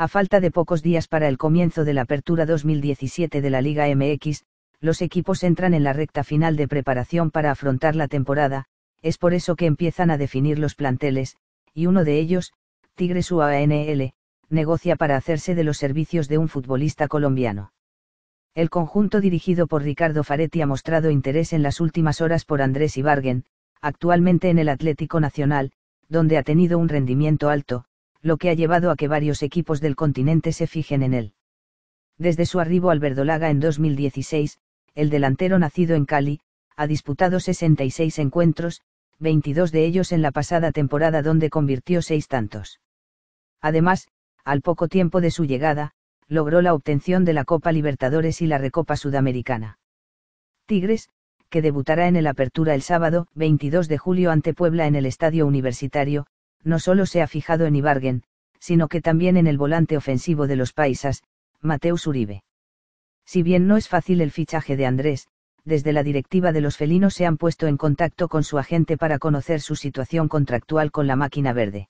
A falta de pocos días para el comienzo de la apertura 2017 de la Liga MX, los equipos entran en la recta final de preparación para afrontar la temporada, es por eso que empiezan a definir los planteles, y uno de ellos, Tigres UANL, negocia para hacerse de los servicios de un futbolista colombiano. El conjunto dirigido por Ricardo Faretti ha mostrado interés en las últimas horas por Andrés Ibargen, actualmente en el Atlético Nacional, donde ha tenido un rendimiento alto, lo que ha llevado a que varios equipos del continente se fijen en él. Desde su arribo al Verdolaga en 2016, el delantero nacido en Cali, ha disputado 66 encuentros, 22 de ellos en la pasada temporada donde convirtió seis tantos. Además, al poco tiempo de su llegada, logró la obtención de la Copa Libertadores y la Recopa Sudamericana. Tigres, que debutará en el Apertura el sábado 22 de julio ante Puebla en el Estadio Universitario, no solo se ha fijado en Ibargen, sino que también en el volante ofensivo de los paisas, Mateus Uribe. Si bien no es fácil el fichaje de Andrés, desde la directiva de los felinos se han puesto en contacto con su agente para conocer su situación contractual con la máquina verde.